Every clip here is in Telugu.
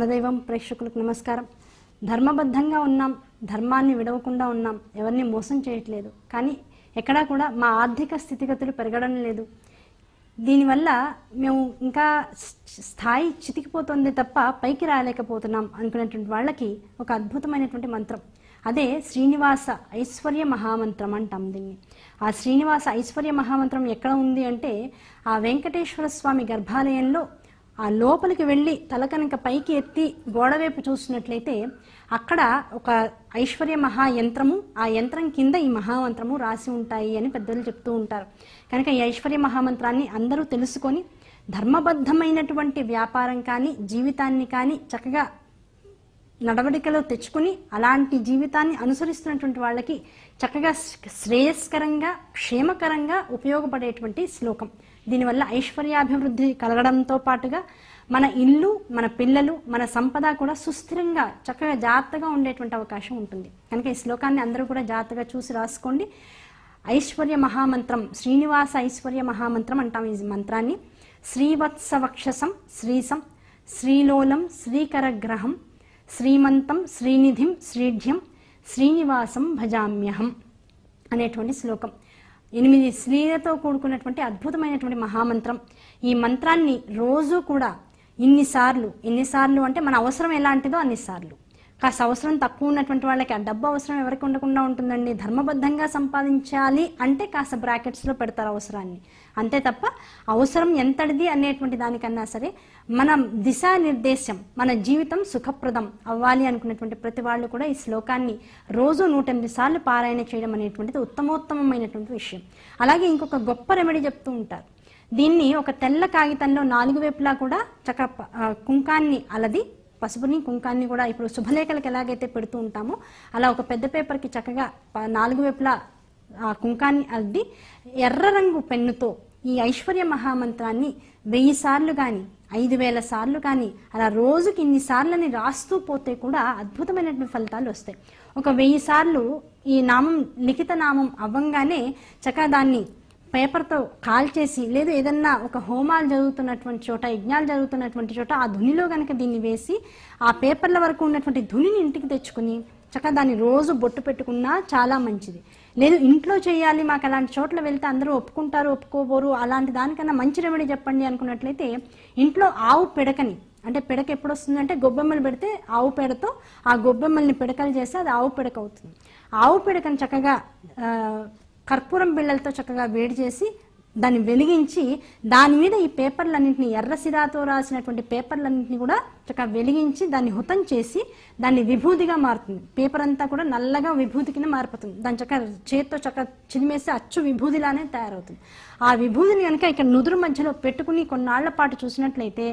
మన ప్రేక్షకులకు నమస్కారం ధర్మబద్ధంగా ఉన్నాం ధర్మాన్ని విడవకుండా ఉన్నాం ఎవరిని మోసం చేయట్లేదు కానీ ఎక్కడా కూడా మా ఆర్థిక స్థితిగతులు పెరగడం లేదు దీనివల్ల మేము ఇంకా స్థాయి చితికిపోతుంది తప్ప పైకి రాలేకపోతున్నాం అనుకునేటువంటి వాళ్ళకి ఒక అద్భుతమైనటువంటి మంత్రం అదే శ్రీనివాస ఐశ్వర్య మహామంత్రం అంటాం దీన్ని ఆ శ్రీనివాస ఐశ్వర్య మహామంత్రం ఎక్కడ ఉంది అంటే ఆ వెంకటేశ్వర స్వామి గర్భాలయంలో ఆ లోపలికి వెళ్ళి తల కనుక పైకి ఎత్తి గోడవైపు చూసినట్లయితే అక్కడ ఒక ఐశ్వర్య మహాయంత్రము ఆ యంత్రం కింద ఈ మహామంత్రము రాసి ఉంటాయి అని పెద్దలు చెప్తూ ఉంటారు కనుక ఈ ఐశ్వర్య మహామంత్రాన్ని అందరూ తెలుసుకొని ధర్మబద్ధమైనటువంటి వ్యాపారం కానీ జీవితాన్ని కానీ చక్కగా నడవడికలో తెచ్చుకుని అలాంటి జీవితాన్ని అనుసరిస్తున్నటువంటి వాళ్ళకి చక్కగా శ్రేయస్కరంగా క్షేమకరంగా ఉపయోగపడేటువంటి శ్లోకం దీనివల్ల ఐశ్వర్యాభివృద్ధి కలగడంతో పాటుగా మన ఇల్లు మన పిల్లలు మన సంపద కూడా సుస్థిరంగా చక్కగా జాగ్రత్తగా ఉండేటువంటి అవకాశం ఉంటుంది కనుక ఈ శ్లోకాన్ని అందరూ కూడా జాగ్రత్తగా చూసి రాసుకోండి ఐశ్వర్య మహామంత్రం శ్రీనివాస ఐశ్వర్య మహామంత్రం అంటాం ఈ మంత్రాన్ని శ్రీవత్సవక్షసం శ్రీసం శ్రీలోలం శ్రీకర గ్రహం శ్రీమంతం శ్రీనిధిం శ్రీఢ్యం శ్రీనివాసం భజామ్యహం అనేటువంటి శ్లోకం ఎనిమిది శ్రీలతో కూడుకున్నటువంటి అద్భుతమైనటువంటి మహామంత్రం ఈ మంత్రాన్ని రోజు కూడా ఇన్నిసార్లు ఎన్నిసార్లు అంటే మన అవసరం ఎలాంటిదో అన్నిసార్లు కాస్త అవసరం తక్కువ ఉన్నటువంటి వాళ్ళకి ఆ డబ్బు అవసరం ఎవరికి ఉండకుండా ఉంటుందండి ధర్మబద్ధంగా సంపాదించాలి అంటే కాస్త బ్రాకెట్స్లో పెడతారు అవసరాన్ని అంతే తప్ప అవసరం ఎంతటిది అనేటువంటి దానికన్నా సరే మన దిశానిర్దేశం మన జీవితం సుఖప్రదం అవ్వాలి అనుకున్నటువంటి ప్రతి వాళ్ళు కూడా ఈ శ్లోకాన్ని రోజు నూట ఎనిమిది సార్లు పారాయణ చేయడం అనేటువంటిది ఉత్తమోత్తమమైనటువంటి విషయం అలాగే ఇంకొక గొప్ప రెమెడీ చెప్తూ ఉంటారు దీన్ని ఒక తెల్ల కాగితంలో నాలుగు వైపులా కూడా చక్క కుంకాన్ని అలది పసుపుని కుంకాన్ని కూడా ఇప్పుడు శుభలేఖలకు ఎలాగైతే పెడుతూ ఉంటామో అలా ఒక పెద్ద పేపర్కి చక్కగా నాలుగు వైపులా కుంకాన్ని అద్ది ఎర్ర రంగు పెన్నుతో ఈ ఐశ్వర్య మహామంత్రాన్ని వెయ్యి సార్లు కానీ ఐదు వేల సార్లు కానీ అలా రోజుకి ఇన్ని సార్లని రాస్తూ పోతే కూడా అద్భుతమైనటువంటి ఫలితాలు వస్తాయి ఒక వెయ్యి సార్లు ఈ నామం లిఖిత నామం అవ్వంగానే చక్కగా దాన్ని పేపర్తో కాల్చేసి లేదా ఏదన్నా ఒక హోమాలు జరుగుతున్నటువంటి చోట యజ్ఞాలు జరుగుతున్నటువంటి చోట ఆ ధునిలో కనుక దీన్ని వేసి ఆ పేపర్ల వరకు ఉన్నటువంటి ధునిని ఇంటికి తెచ్చుకుని చక్కగా దాన్ని రోజు బొట్టు పెట్టుకున్నా చాలా మంచిది లేదు ఇంట్లో చేయాలి మాకు అలాంటి చోట్ల వెళ్తే అందరూ ఒప్పుకుంటారు ఒప్పుకోబోరు అలాంటి దానికన్నా మంచి రెమెడీ చెప్పండి అనుకున్నట్లయితే ఇంట్లో ఆవు పిడకని అంటే పిడక ఎప్పుడు వస్తుందంటే గొబ్బెమ్మలు పెడితే ఆవు పేడతో ఆ గొబ్బెమ్మల్ని పిడకలు చేస్తే అది ఆవు పిడక అవుతుంది ఆవు పిడకను చక్కగా కర్పూరం బిళ్ళలతో చక్కగా వేడి చేసి దాన్ని వెలిగించి దాని మీద ఈ పేపర్లన్నింటినీ ఎర్ర సిరాతో రాసినటువంటి పేపర్లన్నింటినీ కూడా చక్కగా వెలిగించి దాన్ని హుతం చేసి దాన్ని విభూతిగా మారుతుంది పేపర్ అంతా కూడా నల్లగా విభూతి కింద మారిపోతుంది దాని చక్క చేతితో చక్క చిదిమేసి అచ్చు విభూతిలానే తయారవుతుంది ఆ విభూతిని కనుక ఇక్కడ నుదురు మధ్యలో పెట్టుకుని కొన్నాళ్ల పాటు చూసినట్లయితే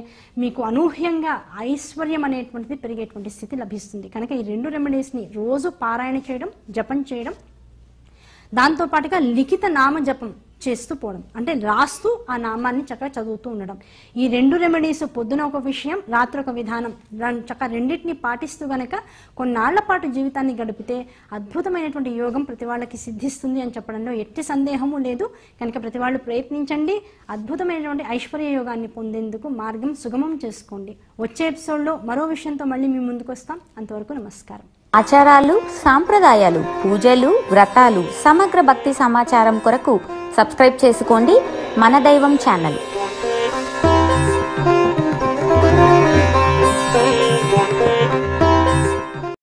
మీకు అనూహ్యంగా ఐశ్వర్యం అనేటువంటిది పెరిగేటువంటి స్థితి లభిస్తుంది కనుక ఈ రెండు రెమెడీస్ని రోజు పారాయణ చేయడం జపం చేయడం దాంతోపాటుగా లిఖిత నామ జపం చేస్తూ పోవడం అంటే రాస్తూ ఆ నామాన్ని చక్కగా చదువుతూ ఉండడం ఈ రెండు రెమెడీస్ పొద్దున ఒక విషయం రాత్రి ఒక విధానం చక్కగా రెండింటిని పాటిస్తూ గనక కొన్నాళ్ల పాటు జీవితాన్ని గడిపితే అద్భుతమైనటువంటి యోగం ప్రతి వాళ్ళకి సిద్ధిస్తుంది అని చెప్పడంలో ఎట్టి సందేహము లేదు కనుక ప్రతి వాళ్ళు ప్రయత్నించండి అద్భుతమైనటువంటి ఐశ్వర్య యోగాన్ని పొందేందుకు మార్గం సుగమం చేసుకోండి వచ్చే ఎపిసోడ్లో మరో విషయంతో మళ్ళీ మీ ముందుకు వస్తాం అంతవరకు నమస్కారం ఆచారాలు సాంప్రదాయాలు పూజలు వ్రతాలు సమగ్ర భక్తి సమాచారం కొరకు సబ్స్క్రైబ్ చేసుకోండి మన దైవం ఛానల్